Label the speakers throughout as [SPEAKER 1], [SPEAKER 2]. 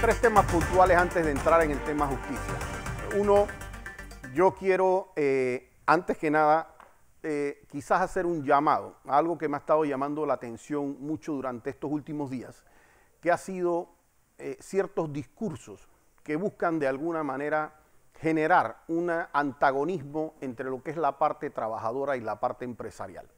[SPEAKER 1] tres temas puntuales antes de entrar en el tema justicia. Uno, yo quiero, eh, antes que nada, eh, quizás hacer un llamado, algo que me ha estado llamando la atención mucho durante estos últimos días, que ha sido eh, ciertos discursos que buscan de alguna manera generar un antagonismo entre lo que es la parte trabajadora y la parte empresarial.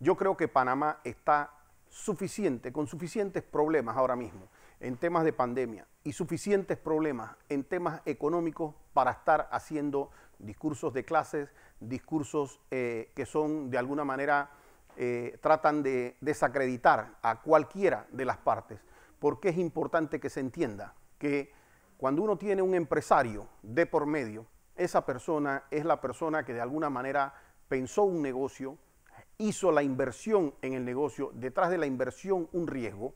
[SPEAKER 1] Yo creo que Panamá está suficiente, con suficientes problemas ahora mismo, en temas de pandemia y suficientes problemas en temas económicos para estar haciendo discursos de clases, discursos eh, que son de alguna manera, eh, tratan de desacreditar a cualquiera de las partes, porque es importante que se entienda que cuando uno tiene un empresario de por medio, esa persona es la persona que de alguna manera pensó un negocio, hizo la inversión en el negocio, detrás de la inversión un riesgo,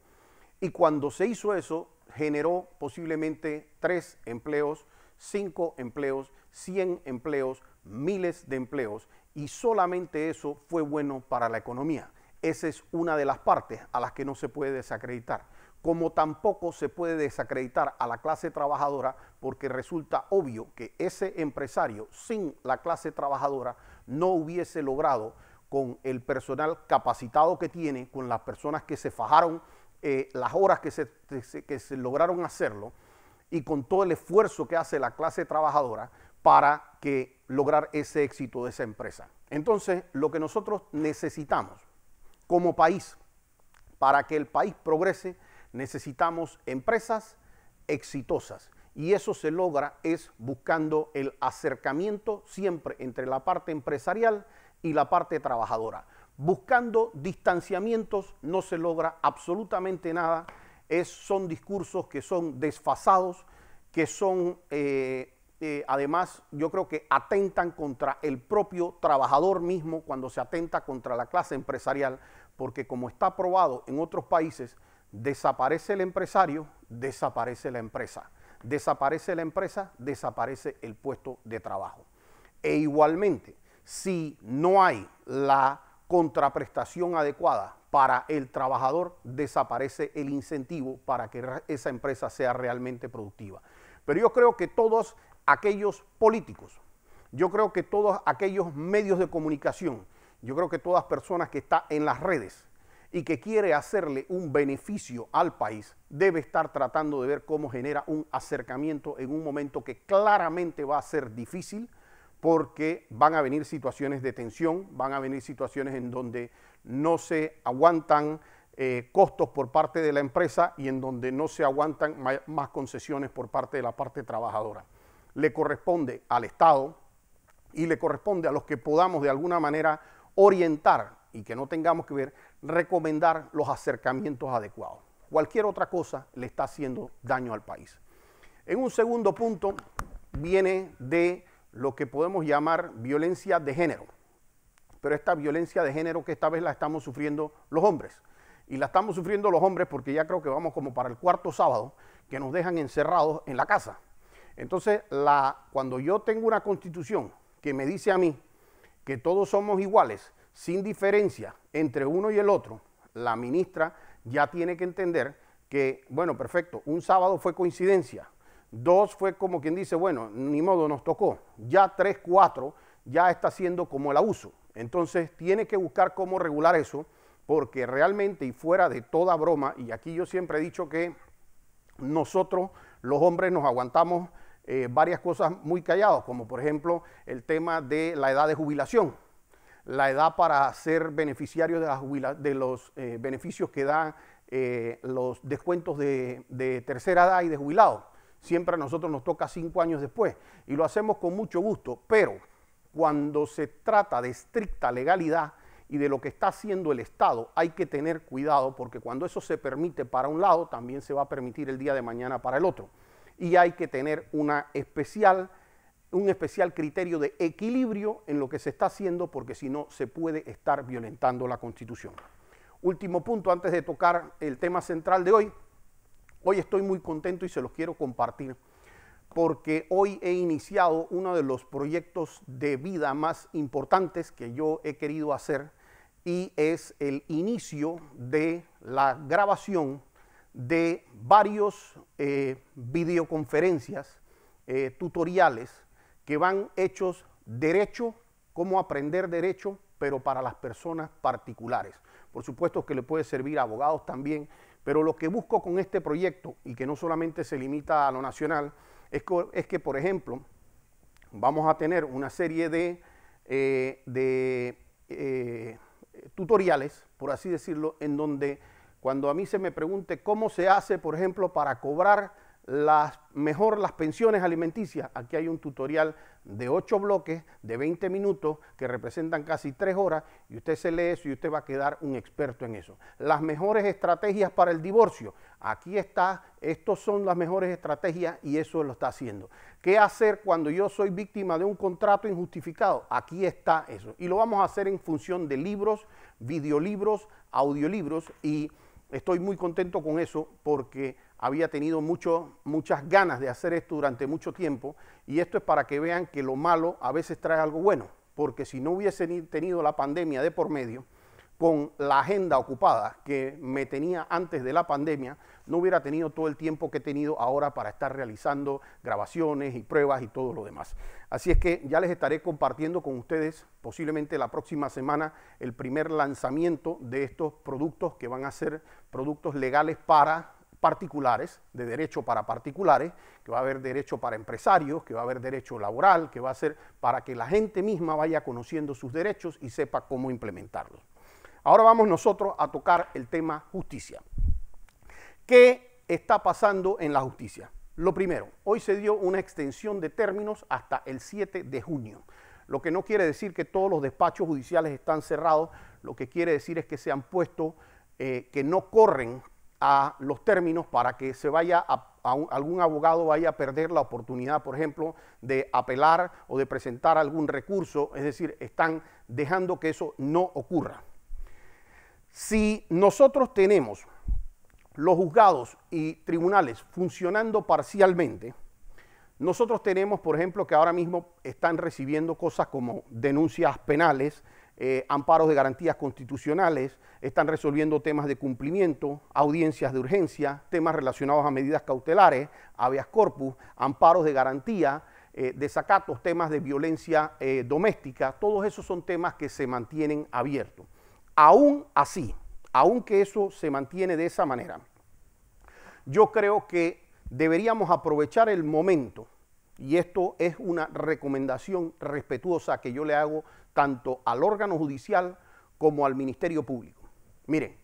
[SPEAKER 1] y cuando se hizo eso, generó posiblemente tres empleos, cinco empleos, 100 empleos, miles de empleos, y solamente eso fue bueno para la economía. Esa es una de las partes a las que no se puede desacreditar como tampoco se puede desacreditar a la clase trabajadora porque resulta obvio que ese empresario sin la clase trabajadora no hubiese logrado con el personal capacitado que tiene, con las personas que se fajaron eh, las horas que se, que se lograron hacerlo y con todo el esfuerzo que hace la clase trabajadora para que lograr ese éxito de esa empresa. Entonces, lo que nosotros necesitamos como país, para que el país progrese, necesitamos empresas exitosas. Y eso se logra es buscando el acercamiento siempre entre la parte empresarial y la parte trabajadora buscando distanciamientos no se logra absolutamente nada. son discursos que son desfasados, que son, eh, eh, además, yo creo que atentan contra el propio trabajador mismo cuando se atenta contra la clase empresarial, porque como está probado en otros países, desaparece el empresario, desaparece la empresa. Desaparece la empresa, desaparece el puesto de trabajo. E igualmente, si no hay la contraprestación adecuada para el trabajador, desaparece el incentivo para que esa empresa sea realmente productiva. Pero yo creo que todos aquellos políticos, yo creo que todos aquellos medios de comunicación, yo creo que todas personas que están en las redes y que quiere hacerle un beneficio al país, debe estar tratando de ver cómo genera un acercamiento en un momento que claramente va a ser difícil, porque van a venir situaciones de tensión, van a venir situaciones en donde no se aguantan eh, costos por parte de la empresa y en donde no se aguantan más concesiones por parte de la parte trabajadora. Le corresponde al Estado y le corresponde a los que podamos de alguna manera orientar y que no tengamos que ver, recomendar los acercamientos adecuados. Cualquier otra cosa le está haciendo daño al país. En un segundo punto viene de lo que podemos llamar violencia de género. Pero esta violencia de género que esta vez la estamos sufriendo los hombres. Y la estamos sufriendo los hombres porque ya creo que vamos como para el cuarto sábado que nos dejan encerrados en la casa. Entonces, la, cuando yo tengo una constitución que me dice a mí que todos somos iguales, sin diferencia entre uno y el otro, la ministra ya tiene que entender que, bueno, perfecto, un sábado fue coincidencia, Dos fue como quien dice, bueno, ni modo, nos tocó. Ya tres, cuatro, ya está siendo como el abuso. Entonces tiene que buscar cómo regular eso, porque realmente y fuera de toda broma, y aquí yo siempre he dicho que nosotros los hombres nos aguantamos eh, varias cosas muy callados, como por ejemplo el tema de la edad de jubilación, la edad para ser beneficiario de, la de los eh, beneficios que dan eh, los descuentos de, de tercera edad y de jubilados siempre a nosotros nos toca cinco años después y lo hacemos con mucho gusto, pero cuando se trata de estricta legalidad y de lo que está haciendo el Estado, hay que tener cuidado porque cuando eso se permite para un lado, también se va a permitir el día de mañana para el otro. Y hay que tener una especial, un especial criterio de equilibrio en lo que se está haciendo porque si no se puede estar violentando la Constitución. Último punto antes de tocar el tema central de hoy, Hoy estoy muy contento y se los quiero compartir porque hoy he iniciado uno de los proyectos de vida más importantes que yo he querido hacer y es el inicio de la grabación de varios eh, videoconferencias, eh, tutoriales que van hechos derecho, cómo aprender derecho, pero para las personas particulares. Por supuesto que le puede servir a abogados también pero lo que busco con este proyecto, y que no solamente se limita a lo nacional, es que, por ejemplo, vamos a tener una serie de, eh, eh, tutoriales, por así decirlo, en donde cuando a mí se me pregunte cómo se hace, por ejemplo, para cobrar las, mejor las pensiones alimenticias. Aquí hay un tutorial de 8 bloques de 20 minutos que representan casi 3 horas y usted se lee eso y usted va a quedar un experto en eso. Las mejores estrategias para el divorcio. Aquí está, estas son las mejores estrategias y eso lo está haciendo. ¿Qué hacer cuando yo soy víctima de un contrato injustificado? Aquí está eso. Y lo vamos a hacer en función de libros, videolibros, audiolibros y estoy muy contento con eso porque había tenido muchas ganas de hacer esto durante mucho tiempo y esto es para que vean que lo malo a veces trae algo bueno, porque si no hubiese tenido la pandemia de por medio, con la agenda ocupada que me tenía antes de la pandemia, no hubiera tenido todo el tiempo que he tenido ahora para estar realizando grabaciones y pruebas y todo lo demás. Así es que ya les estaré compartiendo con ustedes posiblemente la próxima semana el primer lanzamiento de estos productos que van a ser productos legales para particulares, de derecho para particulares, que va a haber derecho para empresarios, que va a haber derecho laboral, que va a ser para que la gente misma vaya conociendo sus derechos y sepa cómo implementarlos. Ahora vamos nosotros a tocar el tema justicia. ¿Qué está pasando en la justicia? Lo primero, hoy se dio una extensión de términos hasta el 7 de junio, lo que no quiere decir que todos los despachos judiciales están cerrados, lo que quiere decir es que se han puesto, eh, que no corren a los términos para que se vaya a, algún abogado vaya a perder la oportunidad, por ejemplo, de apelar o de presentar algún recurso, es decir, están dejando que eso no ocurra. Si nosotros tenemos los juzgados y tribunales funcionando parcialmente, nosotros tenemos, por ejemplo, que ahora mismo están recibiendo cosas como denuncias penales, eh, amparos de garantías constitucionales, están resolviendo temas de cumplimiento, audiencias de urgencia, temas relacionados a medidas cautelares, habeas corpus, amparos de garantía, eh, desacatos, temas de violencia eh, doméstica, todos esos son temas que se mantienen abiertos. Aún así, aunque eso se mantiene de esa manera, yo creo que deberíamos aprovechar el momento, y esto es una recomendación respetuosa que yo le hago tanto al órgano judicial como al Ministerio Público. Miren,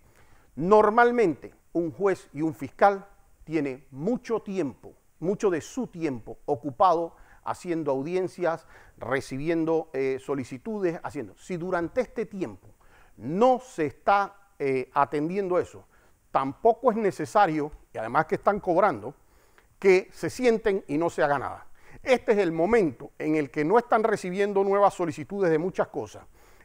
[SPEAKER 1] normalmente un juez y un fiscal tiene mucho tiempo, mucho de su tiempo ocupado haciendo audiencias, recibiendo eh, solicitudes, haciendo. Si durante este tiempo no se está eh, atendiendo eso. Tampoco es necesario, y además que están cobrando, que se sienten y no se haga nada. Este es el momento en el que no están recibiendo nuevas solicitudes de muchas cosas,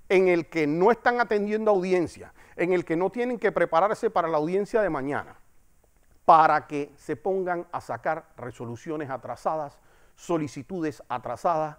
[SPEAKER 1] en el que no están atendiendo audiencia, en el que no tienen que prepararse para la audiencia de mañana, para que se pongan a sacar resoluciones atrasadas, solicitudes atrasadas,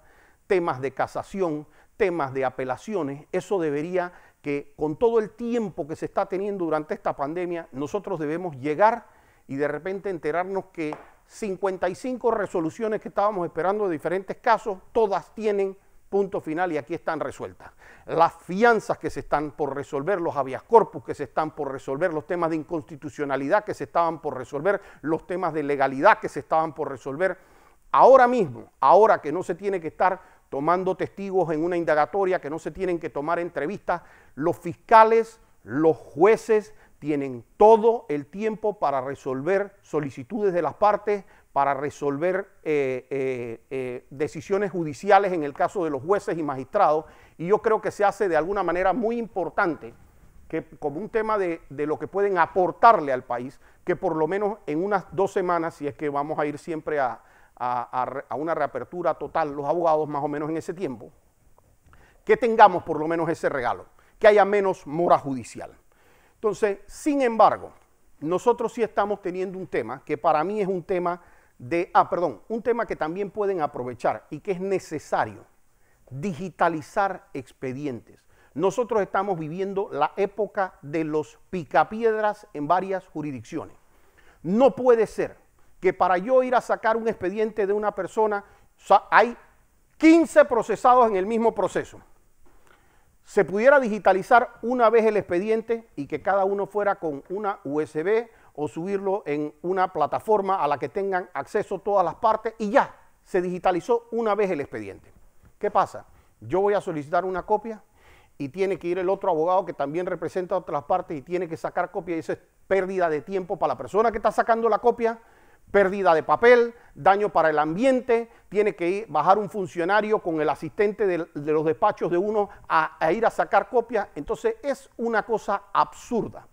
[SPEAKER 1] temas de casación, temas de apelaciones, eso debería que con todo el tiempo que se está teniendo durante esta pandemia, nosotros debemos llegar y de repente enterarnos que 55 resoluciones que estábamos esperando de diferentes casos, todas tienen punto final y aquí están resueltas. Las fianzas que se están por resolver, los habeas corpus que se están por resolver, los temas de inconstitucionalidad que se estaban por resolver, los temas de legalidad que se estaban por resolver. Ahora mismo, ahora que no se tiene que estar tomando testigos en una indagatoria que no se tienen que tomar entrevistas. Los fiscales, los jueces tienen todo el tiempo para resolver solicitudes de las partes, para resolver eh, eh, eh, decisiones judiciales en el caso de los jueces y magistrados. Y yo creo que se hace de alguna manera muy importante, que como un tema de lo que pueden aportarle al país, que por lo menos en unas dos semanas, si es que vamos a ir siempre a, a, una reapertura total los abogados más o menos en ese tiempo, que tengamos por lo menos ese regalo, que haya menos mora judicial. Entonces, sin embargo, nosotros sí estamos teniendo un tema que para mí es un tema de, ah, perdón, un tema que también pueden aprovechar y que es necesario, digitalizar expedientes. Nosotros estamos viviendo la época de los picapiedras en varias jurisdicciones. No puede ser que para yo ir a sacar un expediente de una persona hay 15 procesados en el mismo proceso. Se pudiera digitalizar una vez el expediente y que cada uno fuera con una USB o subirlo en una plataforma a la que tengan acceso todas las partes y ya, se digitalizó una vez el expediente. ¿Qué pasa? Yo voy a solicitar una copia y tiene que ir el otro abogado que también representa otras partes y tiene que sacar copia y eso es pérdida de tiempo para la persona que está sacando la copia, pérdida de papel, daño para el ambiente, tiene que ir, bajar un funcionario con el asistente de, los despachos de uno a, ir a sacar copias. Entonces es una cosa absurda.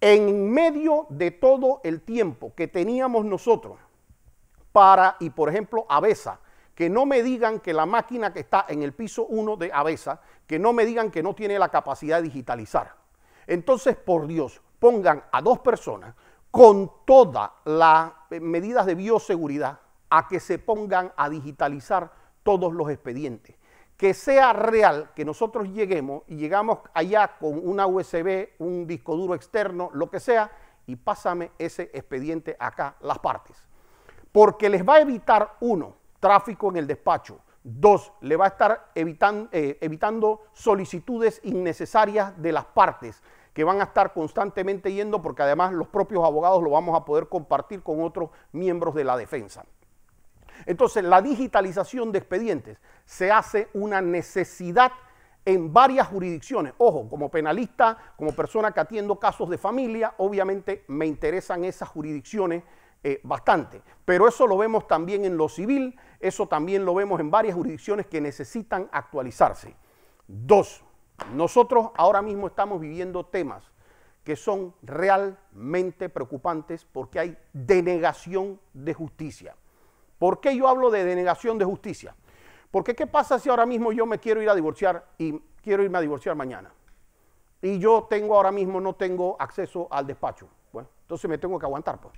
[SPEAKER 1] En medio de todo el tiempo que teníamos nosotros para, y por ejemplo, Avesa, que no me digan que la máquina que está en el piso 1 de Avesa, que no me digan que no tiene la capacidad de digitalizar. Entonces, por Dios, pongan a dos personas con todas las eh, medidas de bioseguridad a que se pongan a digitalizar todos los expedientes. Que sea real que nosotros lleguemos y llegamos allá con una USB, un disco duro externo, lo que sea, y pásame ese expediente acá, las partes. Porque les va a evitar, uno, tráfico en el despacho. Dos, le va a estar eh, evitando solicitudes innecesarias de las partes que van a estar constantemente yendo porque además los propios abogados lo vamos a poder compartir con otros miembros de la defensa. Entonces, la digitalización de expedientes se hace una necesidad en varias jurisdicciones. Ojo, como penalista, como persona que atiendo casos de familia, obviamente me interesan esas jurisdicciones eh, bastante. Pero eso lo vemos también en lo civil, eso también lo vemos en varias jurisdicciones que necesitan actualizarse. Dos, nosotros ahora mismo estamos viviendo temas que son realmente preocupantes porque hay denegación de justicia. ¿Por qué yo hablo de denegación de justicia? Porque ¿qué pasa si ahora mismo yo me quiero ir a divorciar y quiero irme a divorciar mañana? Y yo tengo ahora mismo, no tengo acceso al despacho. Bueno, entonces me tengo que aguantar. Pues.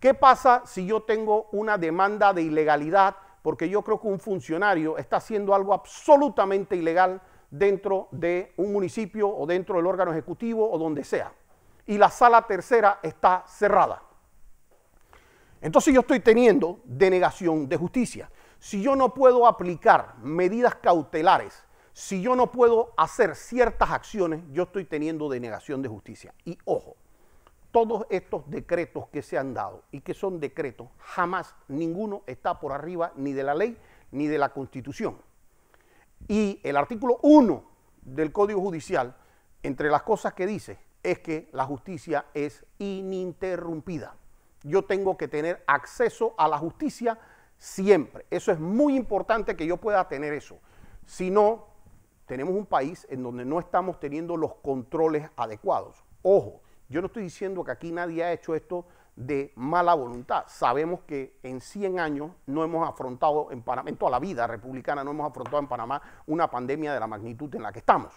[SPEAKER 1] ¿Qué pasa si yo tengo una demanda de ilegalidad? Porque yo creo que un funcionario está haciendo algo absolutamente ilegal dentro de un municipio o dentro del órgano ejecutivo o donde sea. Y la sala tercera está cerrada. Entonces yo estoy teniendo denegación de justicia. Si yo no puedo aplicar medidas cautelares, si yo no puedo hacer ciertas acciones, yo estoy teniendo denegación de justicia. Y ojo, todos estos decretos que se han dado y que son decretos, jamás ninguno está por arriba ni de la ley ni de la constitución. Y el artículo 1 del Código Judicial, entre las cosas que dice, es que la justicia es ininterrumpida. Yo tengo que tener acceso a la justicia siempre. Eso es muy importante que yo pueda tener eso. Si no, tenemos un país en donde no estamos teniendo los controles adecuados. Ojo, yo no estoy diciendo que aquí nadie ha hecho esto de mala voluntad. Sabemos que en 100 años no hemos afrontado en Panamá, en toda la vida republicana no hemos afrontado en Panamá una pandemia de la magnitud en la que estamos.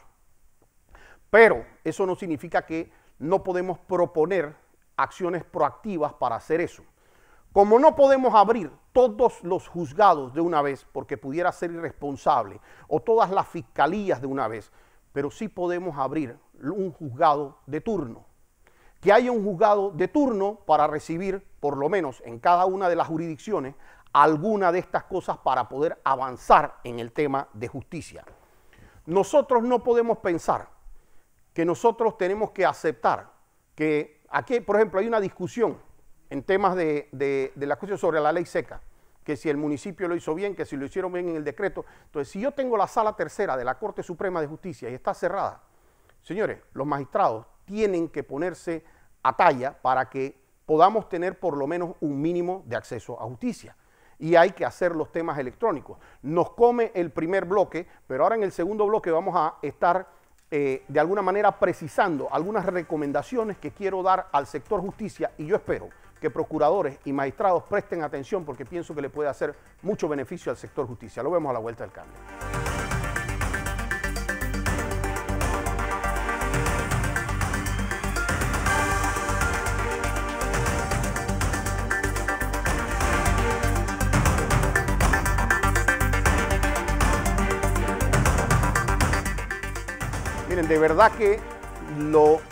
[SPEAKER 1] Pero eso no significa que no podemos proponer acciones proactivas para hacer eso. Como no podemos abrir todos los juzgados de una vez porque pudiera ser irresponsable o todas las fiscalías de una vez, pero sí podemos abrir un juzgado de turno que haya un juzgado de turno para recibir, por lo menos en cada una de las jurisdicciones, alguna de estas cosas para poder avanzar en el tema de justicia. Nosotros no podemos pensar que nosotros tenemos que aceptar que aquí, por ejemplo, hay una discusión en temas de, la cuestión sobre la ley seca, que si el municipio lo hizo bien, que si lo hicieron bien en el decreto. Entonces, si yo tengo la sala tercera de la Corte Suprema de Justicia y está cerrada, señores, los magistrados tienen que ponerse a talla para que podamos tener por lo menos un mínimo de acceso a justicia. Y hay que hacer los temas electrónicos. Nos come el primer bloque, pero ahora en el segundo bloque vamos a estar eh, de alguna manera precisando algunas recomendaciones que quiero dar al sector justicia y yo espero que procuradores y magistrados presten atención porque pienso que le puede hacer mucho beneficio al sector justicia. Lo vemos a la vuelta del cambio. de verdad que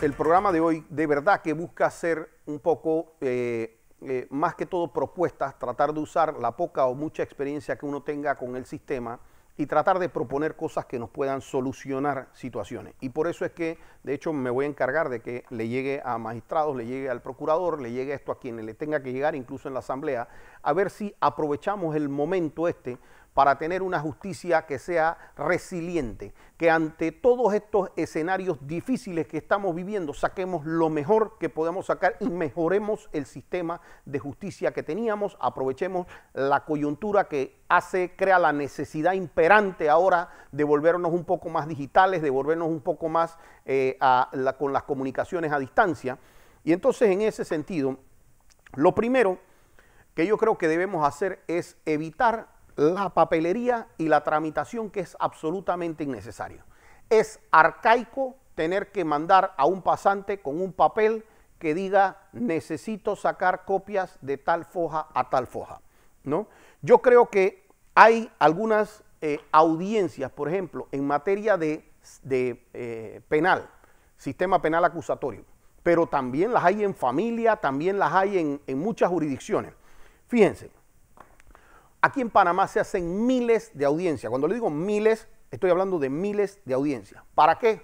[SPEAKER 1] el programa de hoy de verdad que busca ser un poco, eh, eh, más que todo propuestas, tratar de usar la poca o mucha experiencia que uno tenga con el sistema y tratar de proponer cosas que nos puedan solucionar situaciones. Y por eso es que, de hecho, me voy a encargar de que le llegue a magistrados, le llegue al procurador, le llegue esto a quienes le tenga que llegar, incluso en la asamblea, a ver si aprovechamos el momento este para tener una justicia que sea resiliente, que ante todos estos escenarios difíciles que estamos viviendo saquemos lo mejor que podemos sacar y mejoremos el sistema de justicia que teníamos, aprovechemos la coyuntura que hace, crea la necesidad imperante ahora de volvernos un poco más digitales, de volvernos un poco más eh, con las comunicaciones a distancia. Y entonces en ese sentido, lo primero que yo creo que debemos hacer es evitar la papelería y la tramitación que es absolutamente innecesario. Es arcaico tener que mandar a un pasante con un papel que diga necesito sacar copias de tal foja a tal foja. ¿no? Yo creo que hay algunas eh, audiencias, por ejemplo, en materia de, eh, penal, sistema penal acusatorio, pero también las hay en familia, también las hay en muchas jurisdicciones. Fíjense, Aquí en Panamá se hacen miles de audiencias. Cuando le digo miles, estoy hablando de miles de audiencias. ¿Para qué?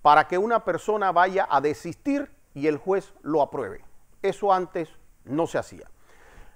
[SPEAKER 1] Para que una persona vaya a desistir y el juez lo apruebe. Eso antes no se hacía.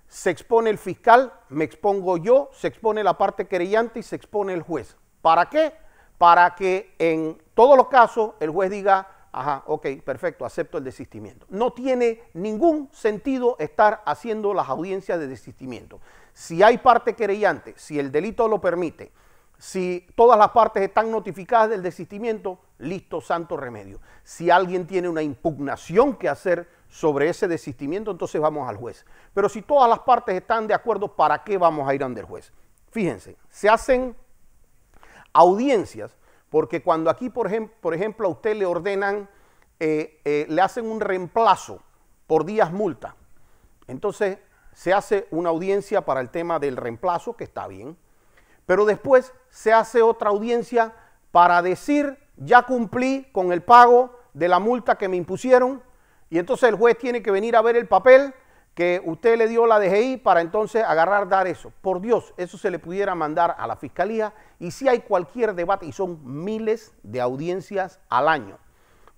[SPEAKER 1] Se expone el fiscal, me expongo yo, se expone la parte querellante y se expone el juez. ¿Para qué? Para que en todos los casos el juez diga, Ajá, ok, perfecto, acepto el desistimiento. No tiene ningún sentido estar haciendo las audiencias de desistimiento. Si hay parte querellante, si el delito lo permite, si todas las partes están notificadas del desistimiento, listo, santo remedio. Si alguien tiene una impugnación que hacer sobre ese desistimiento, entonces vamos al juez. Pero si todas las partes están de acuerdo, ¿para qué vamos a ir ante el juez? Fíjense, se hacen audiencias porque cuando aquí, por, ejemplo, por ejemplo a usted le ordenan eh, eh, le hacen un reemplazo por días multa. Entonces se hace una audiencia para el tema del reemplazo, que está bien, pero después se hace otra audiencia para decir, ya cumplí con el pago de la multa que me impusieron, y entonces el juez tiene que venir a ver el papel que usted le dio la DGI para entonces agarrar, dar eso. Por Dios, eso se le pudiera mandar a la fiscalía y si hay cualquier debate, y son miles de audiencias al año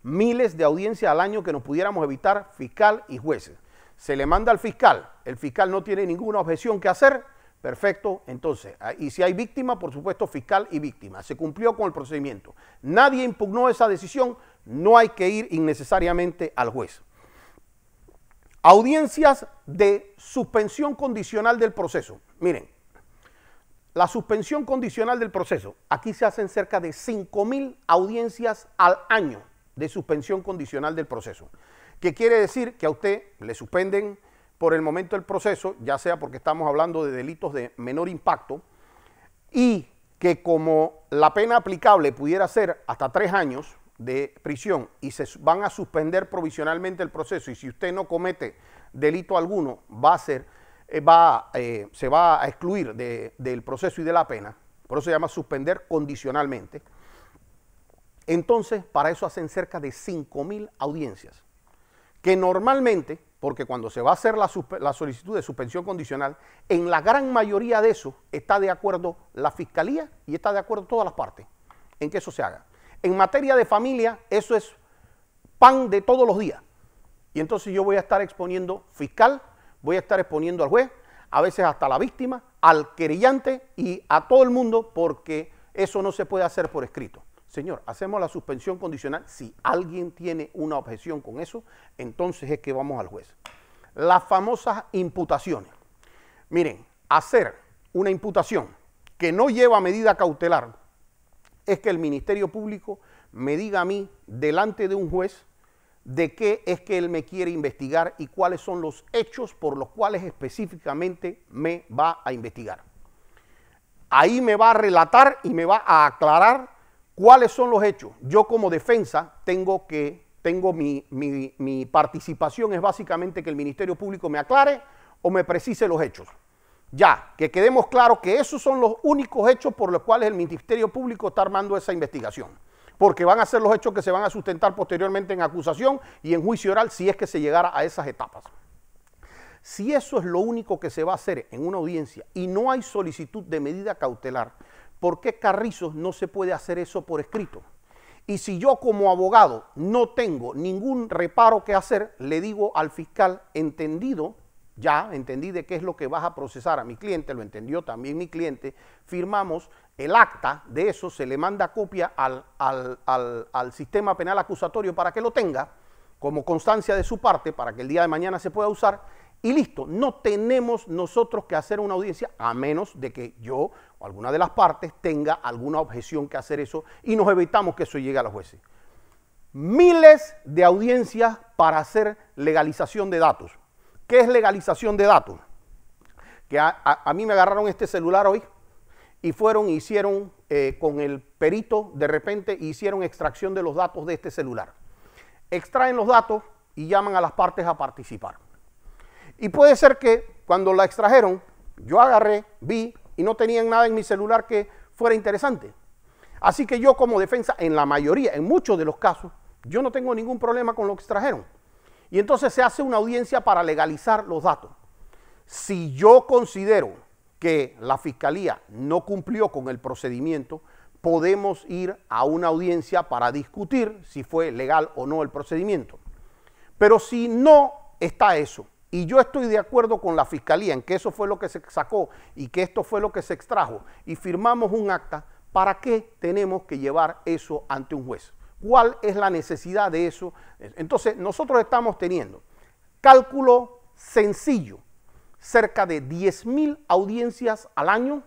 [SPEAKER 1] miles de audiencias al año que nos pudiéramos evitar fiscal y jueces. Se le manda al fiscal, el fiscal no tiene ninguna objeción que hacer, perfecto, entonces, ah, y si hay víctima, por supuesto, fiscal y víctima, se cumplió con el procedimiento. Nadie impugnó esa decisión, no hay que ir innecesariamente al juez. Audiencias de suspensión condicional del proceso. Miren, la suspensión condicional del proceso, aquí se hacen cerca de 5.000 audiencias al año de suspensión condicional del proceso, ¿Qué quiere decir que a usted le suspenden por el momento el proceso, ya sea porque estamos hablando de delitos de menor impacto, y que como la pena aplicable pudiera ser hasta tres años de prisión y se van a suspender provisionalmente el proceso y si usted no comete delito alguno va a ser, eh, va, eh, se va a excluir del proceso y de la pena, por eso se llama suspender condicionalmente entonces, para eso hacen cerca de 5.000 audiencias, que normalmente, porque cuando se va a hacer la, solicitud de suspensión condicional, en la gran mayoría de eso está de acuerdo la fiscalía y está de acuerdo todas las partes en que eso se haga. En materia de familia, eso es pan de todos los días. Y entonces yo voy a estar exponiendo fiscal, voy a estar exponiendo al juez, a veces hasta la víctima, al querellante y a todo el mundo, porque eso no se puede hacer por escrito. Señor, hacemos la suspensión condicional. Si alguien tiene una objeción con eso, entonces es que vamos al juez. Las famosas imputaciones. Miren, hacer una imputación que no lleva medida cautelar es que el Ministerio Público me diga a mí, delante de un juez, de qué es que él me quiere investigar y cuáles son los hechos por los cuales específicamente me va a investigar. Ahí me va a relatar y me va a aclarar ¿Cuáles son los hechos? Yo como defensa tengo que, tengo mi, mi participación es básicamente que el Ministerio Público me aclare o me precise los hechos. Ya, que quedemos claros que esos son los únicos hechos por los cuales el Ministerio Público está armando esa investigación. Porque van a ser los hechos que se van a sustentar posteriormente en acusación y en juicio oral si es que se llegara a esas etapas. Si eso es lo único que se va a hacer en una audiencia y no hay solicitud de medida cautelar, ¿por qué Carrizos no se puede hacer eso por escrito? Y si yo como abogado no tengo ningún reparo que hacer, le digo al fiscal, entendido, ya entendí de qué es lo que vas a procesar a mi cliente, lo entendió también mi cliente, firmamos el acta de eso, se le manda copia al, sistema penal acusatorio para que lo tenga como constancia de su parte, para que el día de mañana se pueda usar, y listo, no tenemos nosotros que hacer una audiencia, a menos de que yo o alguna de las partes tenga alguna objeción que hacer eso y nos evitamos que eso llegue a los jueces. Miles de audiencias para hacer legalización de datos. ¿Qué es legalización de datos? Que a, mí me agarraron este celular hoy y fueron y e hicieron eh, con el perito de repente e hicieron extracción de los datos de este celular. Extraen los datos y llaman a las partes a participar. Y puede ser que cuando la extrajeron, yo agarré, vi, y no tenían nada en mi celular que fuera interesante. Así que yo como defensa, en la mayoría, en muchos de los casos, yo no tengo ningún problema con lo que extrajeron. Y entonces se hace una audiencia para legalizar los datos. Si yo considero que la fiscalía no cumplió con el procedimiento, podemos ir a una audiencia para discutir si fue legal o no el procedimiento. Pero si no está eso, y yo estoy de acuerdo con la fiscalía en que eso fue lo que se sacó y que esto fue lo que se extrajo. Y firmamos un acta. ¿Para qué tenemos que llevar eso ante un juez? ¿Cuál es la necesidad de eso? Entonces, nosotros estamos teniendo cálculo sencillo, cerca de 10.000 audiencias al año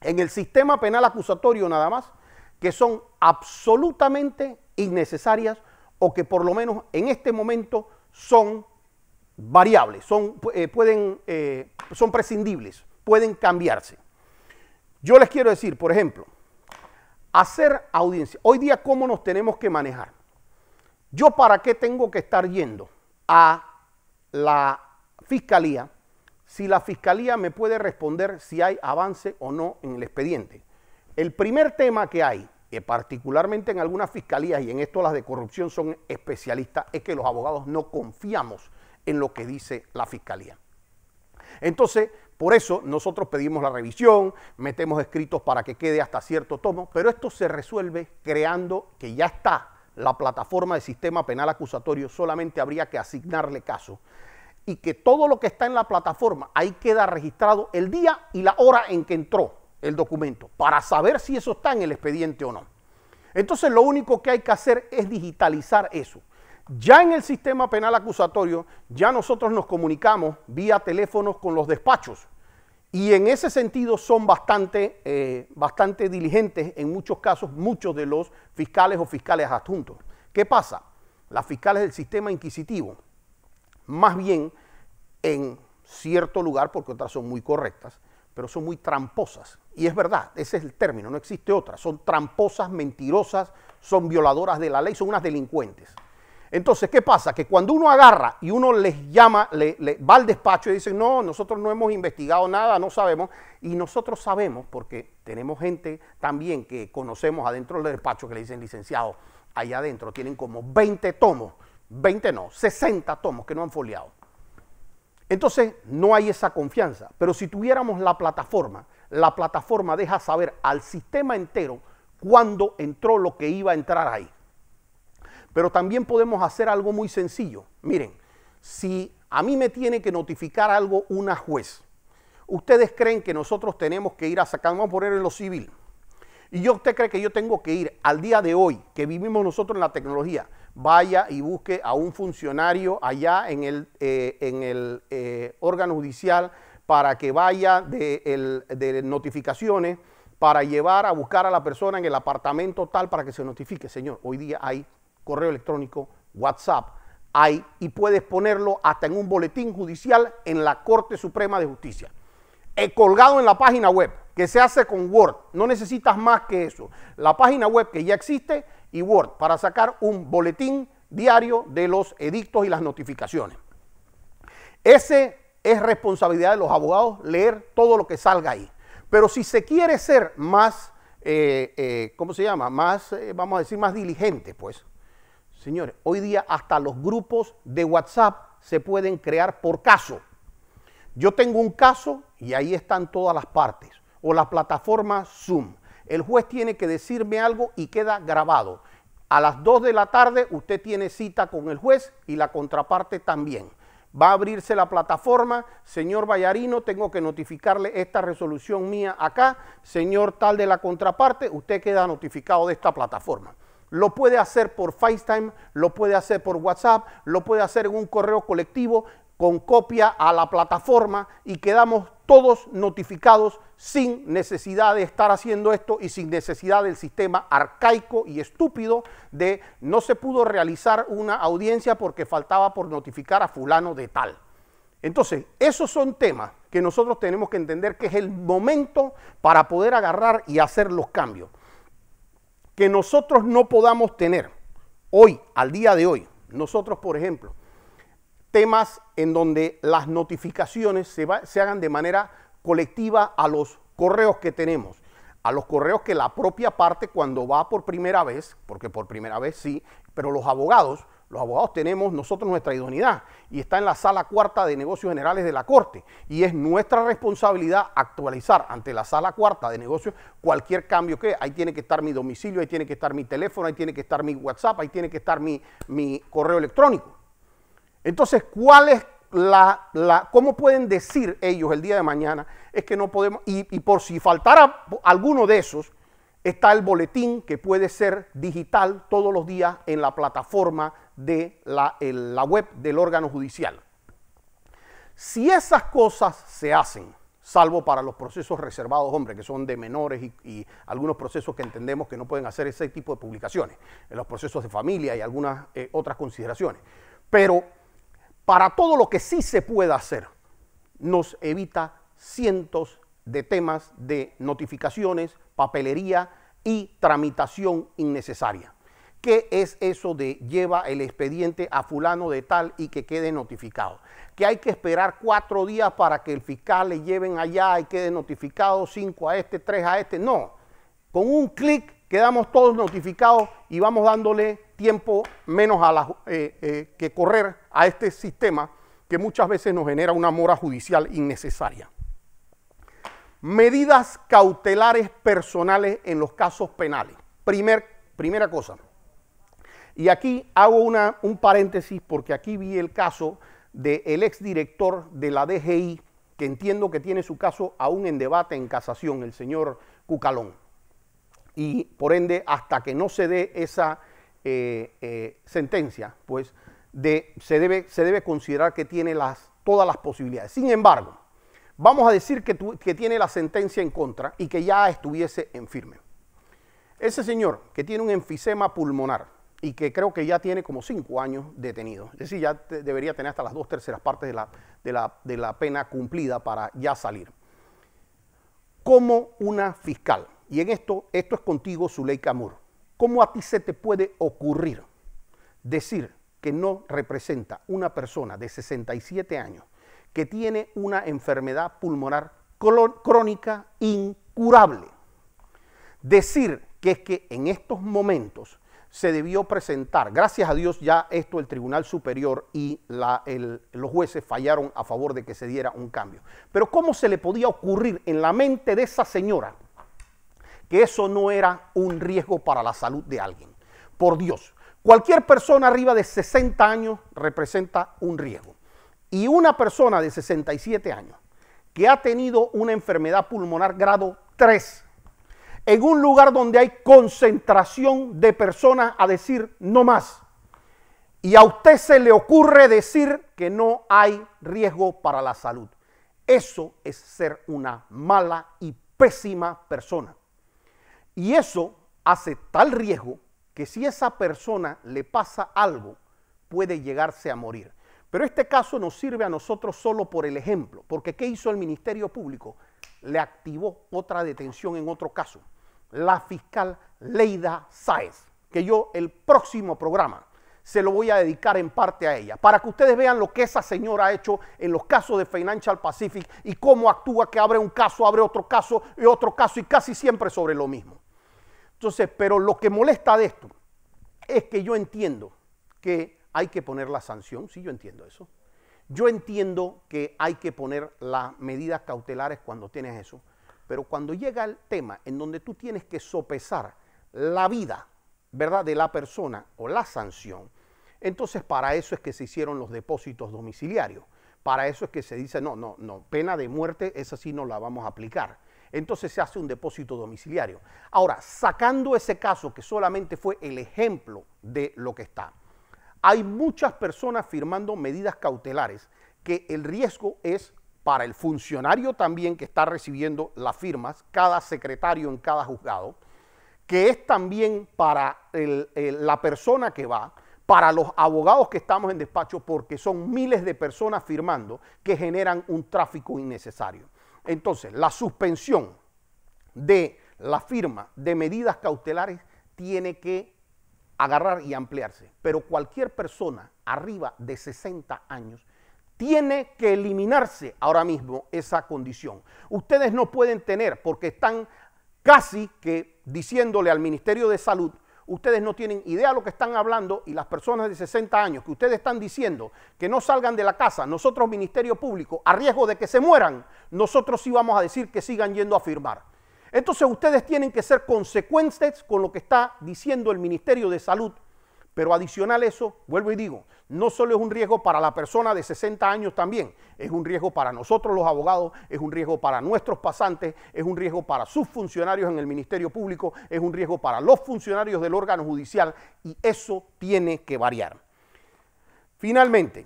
[SPEAKER 1] en el sistema penal acusatorio nada más, que son absolutamente innecesarias o que por lo menos en este momento son variables, son, eh, pueden, eh, son prescindibles, pueden cambiarse. Yo les quiero decir, por ejemplo, hacer audiencia. Hoy día, ¿cómo nos tenemos que manejar? ¿Yo para qué tengo que estar yendo a la fiscalía si la fiscalía me puede responder si hay avance o no en el expediente? El primer tema que hay, que eh, particularmente en algunas fiscalías y en esto las de corrupción son especialistas, es que los abogados no confiamos en lo que dice la fiscalía. Entonces, por eso nosotros pedimos la revisión, metemos escritos para que quede hasta cierto tomo, pero esto se resuelve creando que ya está la plataforma de sistema penal acusatorio, solamente habría que asignarle caso. Y que todo lo que está en la plataforma, ahí queda registrado el día y la hora en que entró el documento, para saber si eso está en el expediente o no. Entonces lo único que hay que hacer es digitalizar eso. Ya en el sistema penal acusatorio, ya nosotros nos comunicamos vía teléfonos con los despachos y en ese sentido son bastante, eh, bastante diligentes en muchos casos, muchos de los fiscales o fiscales adjuntos. ¿Qué pasa? Las fiscales del sistema inquisitivo, más bien en cierto lugar, porque otras son muy correctas, pero son muy tramposas. Y es verdad, ese es el término, no existe otra. Son tramposas, mentirosas, son violadoras de la ley, son unas delincuentes. Entonces, ¿qué pasa? Que cuando uno agarra y uno les llama, le, va al despacho y dice, no, nosotros no hemos investigado nada, no sabemos, y nosotros sabemos, porque tenemos gente también que conocemos adentro del despacho que le dicen, licenciado, ahí adentro tienen como 20 tomos, 20 no, 60 tomos que no han foliado. Entonces, no hay esa confianza, pero si tuviéramos la plataforma, la plataforma deja saber al sistema entero cuándo entró lo que iba a entrar ahí. Pero también podemos hacer algo muy sencillo. Miren, si a mí me tiene que notificar algo una juez, ustedes creen que nosotros tenemos que ir a sacar, vamos a poner en lo civil, y yo, usted cree que yo tengo que ir al día de hoy, que vivimos nosotros en la tecnología, vaya y busque a un funcionario allá en el, eh, en el eh, órgano judicial para que vaya de notificaciones, para llevar a buscar a la persona en el apartamento tal para que se notifique. Señor, hoy día hay correo electrónico, WhatsApp. ahí y puedes ponerlo hasta en un boletín judicial en la Corte Suprema de Justicia. He colgado en la página web, que se hace con Word. No necesitas más que eso. La página web que ya existe y Word para sacar un boletín diario de los edictos y las notificaciones. Ese es responsabilidad de los abogados leer todo lo que salga ahí. Pero si se quiere ser más, eh, eh, ¿cómo se llama? Más, eh, vamos a decir, más diligente, pues, Señores, hoy día hasta los grupos de WhatsApp se pueden crear por caso. Yo tengo un caso y ahí están todas las partes. O la plataforma Zoom. El juez tiene que decirme algo y queda grabado. A las 2 de la tarde usted tiene cita con el juez y la contraparte también. Va a abrirse la plataforma, señor Bayarino, tengo que notificarle esta resolución mía acá, señor tal de la contraparte, usted queda notificado de esta plataforma. Lo puede hacer por FaceTime, lo puede hacer por WhatsApp, lo puede hacer en un correo colectivo con copia a la plataforma y quedamos todos notificados sin necesidad de estar haciendo esto y sin necesidad del sistema arcaico y estúpido de no se pudo realizar una audiencia porque faltaba por notificar a fulano de tal. Entonces, esos son temas que nosotros tenemos que entender que es el momento para poder agarrar y hacer los cambios que nosotros no podamos tener hoy, al día de hoy, nosotros, por ejemplo, temas en donde las notificaciones se, se hagan de manera colectiva a los correos que tenemos, a los correos que la propia parte cuando va por primera vez, porque por primera vez sí, pero los abogados los abogados tenemos nosotros nuestra idoneidad y está en la sala cuarta de negocios generales de la Corte y es nuestra responsabilidad actualizar ante la sala cuarta de negocios cualquier cambio que ahí tiene que estar mi domicilio, ahí tiene que estar mi teléfono, ahí tiene que estar mi WhatsApp, ahí tiene que estar mi, mi correo electrónico. Entonces, ¿cuál la, la, cómo pueden decir ellos el día de mañana? Es que no podemos, y, y por si faltara alguno de esos, está el boletín que puede ser digital todos los días en la plataforma de la, web del órgano judicial. Si esas cosas se hacen, salvo para los procesos reservados, hombre, que son de menores y, algunos procesos que entendemos que no pueden hacer ese tipo de publicaciones, en los procesos de familia y algunas eh, otras consideraciones. Pero para todo lo que sí se pueda hacer, nos evita cientos de temas de notificaciones, papelería y tramitación innecesaria. ¿Qué es eso de lleva el expediente a fulano de tal y que quede notificado? Que hay que esperar cuatro días para que el fiscal le lleven allá y quede notificado, cinco a este, tres a este. No, con un clic quedamos todos notificados y vamos dándole tiempo menos a la, eh, eh, que correr a este sistema que muchas veces nos genera una mora judicial innecesaria. Medidas cautelares personales en los casos penales. Primer, primera cosa, y aquí hago una, un paréntesis porque aquí vi el caso del exdirector de la DGI, que entiendo que tiene su caso aún en debate en casación, el señor Cucalón. Y por ende, hasta que no se dé esa eh, eh, sentencia, pues se, debe, se, debe, considerar que tiene las, todas las posibilidades. Sin embargo, vamos a decir que, que tiene la sentencia en contra y que ya estuviese en firme. Ese señor que tiene un enfisema pulmonar, y que creo que ya tiene como cinco años detenido. Es decir, ya debería tener hasta las dos terceras partes de la, de la pena cumplida para ya salir. Como una fiscal, y en esto, esto es contigo, Zuleika Moore, ¿cómo a ti se te puede ocurrir decir que no representa una persona de 67 años que tiene una enfermedad pulmonar crónica incurable? Decir que es que en estos momentos se debió presentar. Gracias a Dios ya esto el Tribunal Superior y los jueces fallaron a favor de que se diera un cambio. Pero ¿cómo se le podía ocurrir en la mente de esa señora que eso no era un riesgo para la salud de alguien? Por Dios, cualquier persona arriba de 60 años representa un riesgo. Y una persona de 67 años que ha tenido una enfermedad pulmonar grado 3 en un lugar donde hay concentración de personas a decir no más. Y a usted se le ocurre decir que no hay riesgo para la salud. Eso es ser una mala y pésima persona. Y eso hace tal riesgo que si esa persona le pasa algo, puede llegarse a morir. Pero este caso nos sirve a nosotros solo por el ejemplo, porque ¿qué hizo el Ministerio Público? le activó otra detención en otro caso, la fiscal Leida Sáez, que yo el próximo programa se lo voy a dedicar en parte a ella, para que ustedes vean lo que esa señora ha hecho en los casos de Financial Pacific y cómo actúa, que abre un caso, abre otro caso y otro caso y casi siempre sobre lo mismo. Entonces, pero lo que molesta de esto es que yo entiendo que hay que poner la sanción, sí, yo entiendo eso, yo entiendo que hay que poner las medidas cautelares cuando tienes eso, pero cuando llega el tema en donde tú tienes que sopesar la vida, ¿verdad?, de la persona o la sanción, entonces para eso es que se hicieron los depósitos domiciliarios. Para eso es que se dice, no, no, no, pena de muerte, esa sí no la vamos a aplicar. Entonces se hace un depósito domiciliario. Ahora, sacando ese caso que solamente fue el ejemplo de lo que está, hay muchas personas firmando medidas cautelares que el riesgo es para el funcionario también que está recibiendo las firmas, cada secretario en cada juzgado, que es también para la persona que va, para los abogados que estamos en despacho, porque son miles de personas firmando que generan un tráfico innecesario. Entonces, la suspensión de la firma de medidas cautelares tiene que agarrar y ampliarse. Pero cualquier persona arriba de 60 años tiene que eliminarse ahora mismo esa condición. Ustedes no pueden tener, porque están casi que diciéndole al Ministerio de Salud, ustedes no tienen idea de lo que están hablando y las personas de 60 años que ustedes están diciendo que no salgan de la casa, nosotros Ministerio Público, a riesgo de que se mueran, nosotros sí vamos a decir que sigan yendo a firmar. Entonces ustedes tienen que ser consecuentes con lo que está diciendo el Ministerio de Salud. Pero adicional a eso, vuelvo y digo, no solo es un riesgo para la persona de 60 años también, es un riesgo para nosotros los abogados, es un riesgo para nuestros pasantes, es un riesgo para sus funcionarios en el Ministerio Público, es un riesgo para los funcionarios del órgano judicial y eso tiene que variar. Finalmente,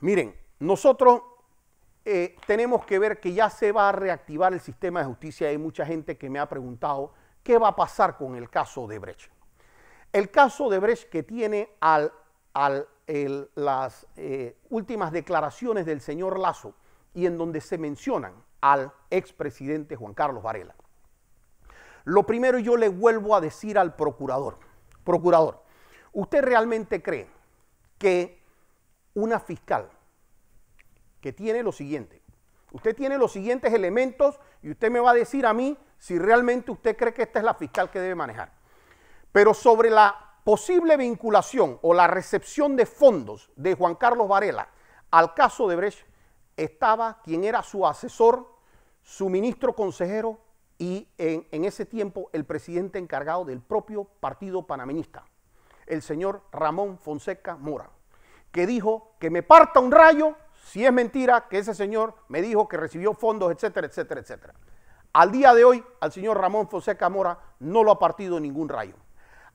[SPEAKER 1] miren, nosotros eh, tenemos que ver que ya se va a reactivar el sistema de justicia. Hay mucha gente que me ha preguntado qué va a pasar con el caso de Brecht. El caso de Brecht que tiene al, las eh, últimas declaraciones del señor Lazo y en donde se mencionan al expresidente Juan Carlos Varela. Lo primero yo le vuelvo a decir al procurador, procurador, ¿usted realmente cree que una fiscal que tiene lo siguiente. Usted tiene los siguientes elementos y usted me va a decir a mí si realmente usted cree que esta es la fiscal que debe manejar. Pero sobre la posible vinculación o la recepción de fondos de Juan Carlos Varela al caso de Brecht, estaba quien era su asesor, su ministro consejero y en, ese tiempo el presidente encargado del propio partido panaminista, el señor Ramón Fonseca Mora, que dijo que me parta un rayo si es mentira que ese señor me dijo que recibió fondos, etcétera, etcétera, etcétera. Al día de hoy, al señor Ramón Fonseca Mora no lo ha partido ningún rayo.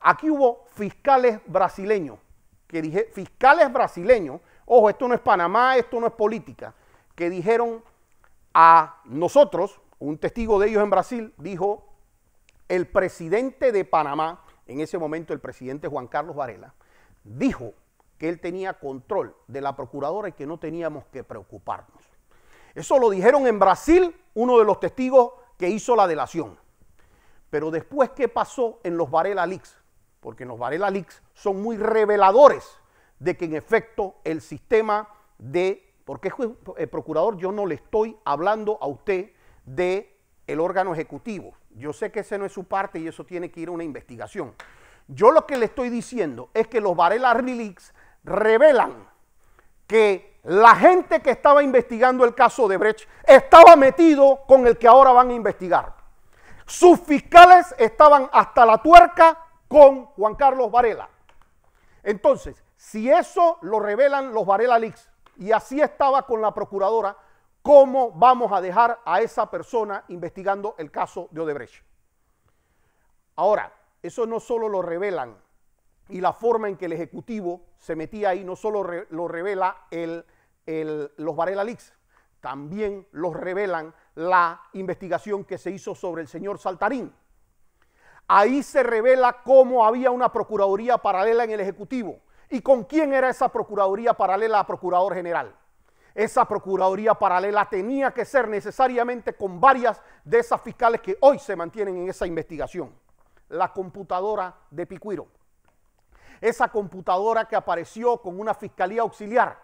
[SPEAKER 1] Aquí hubo fiscales brasileños, que dije, fiscales brasileños, ojo, esto no es Panamá, esto no es política, que dijeron a nosotros, un testigo de ellos en Brasil, dijo el presidente de Panamá, en ese momento el presidente Juan Carlos Varela, dijo que él tenía control de la procuradora y que no teníamos que preocuparnos. Eso lo dijeron en Brasil uno de los testigos que hizo la delación. Pero después, ¿qué pasó en los Varela Leaks? Porque en los Varela Leaks son muy reveladores de que en efecto el sistema de, porque juez, eh, procurador, yo no le estoy hablando a usted de el órgano ejecutivo. Yo sé que ese no es su parte y eso tiene que ir a una investigación. Yo lo que le estoy diciendo es que los Varela Leaks revelan que la gente que estaba investigando el caso de estaba metido con el que ahora van a investigar. Sus fiscales estaban hasta la tuerca con Juan Carlos Varela. Entonces, si eso lo revelan los Varela Leaks y así estaba con la procuradora, ¿cómo vamos a dejar a esa persona investigando el caso de Odebrecht? Ahora, eso no solo lo revelan y la forma en que el Ejecutivo se metía ahí no solo lo revela el, los Varela Leaks, también los revelan la investigación que se hizo sobre el señor Saltarín. Ahí se revela cómo había una Procuraduría paralela en el Ejecutivo y con quién era esa Procuraduría paralela a Procurador General. Esa Procuraduría paralela tenía que ser necesariamente con varias de esas fiscales que hoy se mantienen en esa investigación. La computadora de Picuiro esa computadora que apareció con una fiscalía auxiliar,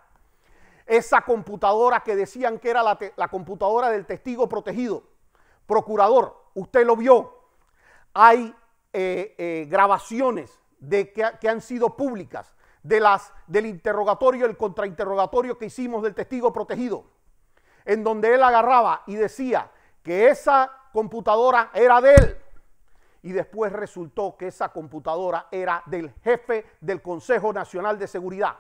[SPEAKER 1] esa computadora que decían que era la, computadora del testigo protegido, procurador, usted lo vio, hay eh, eh, grabaciones de que, han sido públicas de las, del interrogatorio, el contrainterrogatorio que hicimos del testigo protegido, en donde él agarraba y decía que esa computadora era de él y después resultó que esa computadora era del jefe del Consejo Nacional de Seguridad.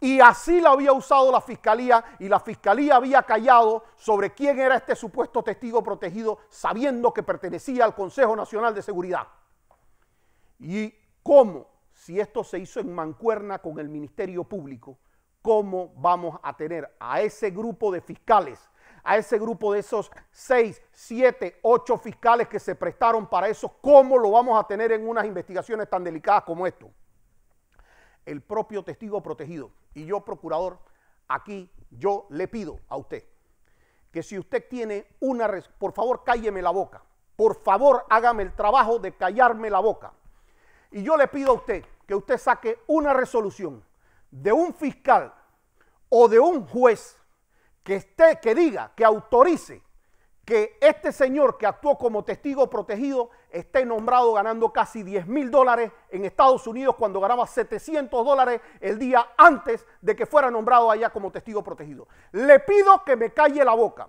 [SPEAKER 1] Y así la había usado la fiscalía y la fiscalía había callado sobre quién era este supuesto testigo protegido sabiendo que pertenecía al Consejo Nacional de Seguridad. Y cómo, si esto se hizo en mancuerna con el Ministerio Público, cómo vamos a tener a ese grupo de fiscales a ese grupo de esos seis, siete, ocho fiscales que se prestaron para eso, ¿cómo lo vamos a tener en unas investigaciones tan delicadas como esto? El propio testigo protegido y yo, procurador, aquí yo le pido a usted que si usted tiene una, por favor, cálleme la boca. Por favor, hágame el trabajo de callarme la boca. Y yo le pido a usted que usted saque una resolución de un fiscal o de un juez que, esté, que diga, que autorice que este señor que actuó como testigo protegido esté nombrado ganando casi 10 mil dólares en Estados Unidos cuando ganaba 700 dólares el día antes de que fuera nombrado allá como testigo protegido. Le pido que me calle la boca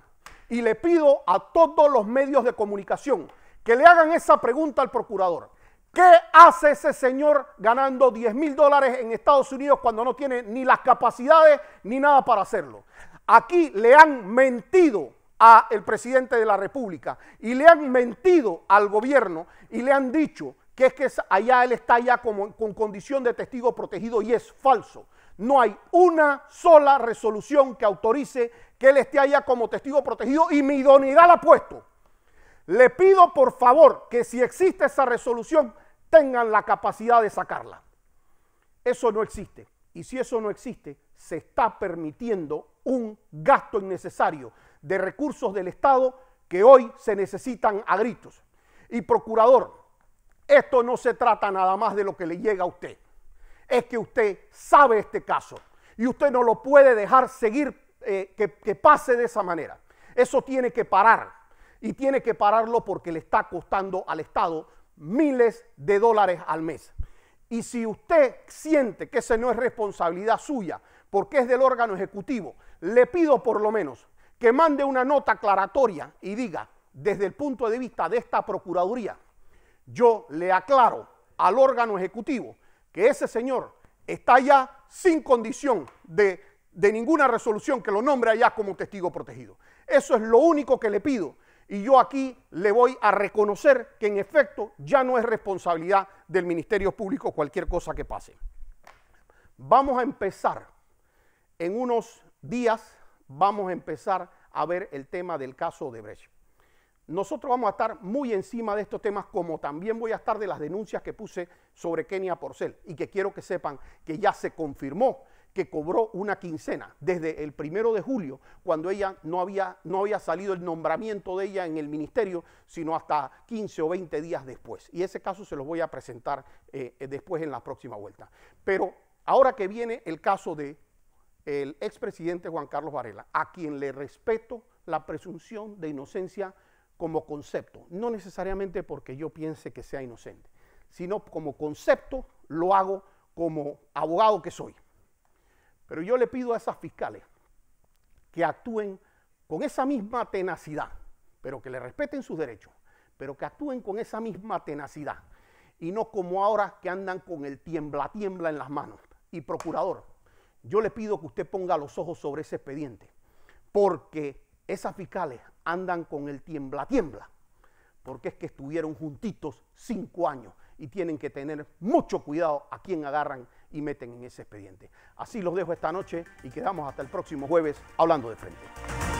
[SPEAKER 1] y le pido a todos los medios de comunicación que le hagan esa pregunta al procurador. ¿Qué hace ese señor ganando 10 mil dólares en Estados Unidos cuando no tiene ni las capacidades ni nada para hacerlo? Aquí le han mentido al presidente de la República y le han mentido al gobierno y le han dicho que es que allá él está ya como, con condición de testigo protegido y es falso. No hay una sola resolución que autorice que él esté allá como testigo protegido y mi idoneidad la ha puesto. Le pido por favor que si existe esa resolución tengan la capacidad de sacarla. Eso no existe. Y si eso no existe, se está permitiendo un gasto innecesario de recursos del Estado que hoy se necesitan a gritos. Y procurador, esto no se trata nada más de lo que le llega a usted. Es que usted sabe este caso y usted no lo puede dejar seguir eh, que pase de esa manera. Eso tiene que parar y tiene que pararlo porque le está costando al Estado miles de dólares al mes. Y si usted siente que esa no es responsabilidad suya, porque es del órgano ejecutivo, le pido por lo menos que mande una nota aclaratoria y diga, desde el punto de vista de esta Procuraduría, yo le aclaro al órgano ejecutivo que ese señor está ya sin condición de, de ninguna resolución que lo nombre allá como testigo protegido. Eso es lo único que le pido y yo aquí le voy a reconocer que en efecto ya no es responsabilidad del Ministerio Público cualquier cosa que pase. Vamos a empezar en unos días, vamos a empezar a ver el tema del caso de Brecht. Nosotros vamos a estar muy encima de estos temas, como también voy a estar de las denuncias que puse sobre Kenia Porcel y que quiero que sepan que ya se confirmó que cobró una quincena desde el primero de julio, cuando ella no había, no había salido el nombramiento de ella en el ministerio, sino hasta 15 o 20 días después. Y ese caso se lo voy a presentar eh, después en la próxima vuelta. Pero ahora que viene el caso de el expresidente Juan Carlos Varela, a quien le respeto la presunción de inocencia como concepto, no necesariamente porque yo piense que sea inocente, sino como concepto lo hago como abogado que soy. Pero yo le pido a esas fiscales que actúen con esa misma tenacidad, pero que le respeten sus derechos, pero que actúen con esa misma tenacidad y no como ahora que andan con el tiembla tiembla en las manos. Y procurador, yo le pido que usted ponga los ojos sobre ese expediente, porque esas fiscales andan con el tiembla tiembla, porque es que estuvieron juntitos cinco años y tienen que tener mucho cuidado a quién agarran y meten en ese expediente. Así los dejo esta noche y quedamos hasta el próximo jueves hablando de frente.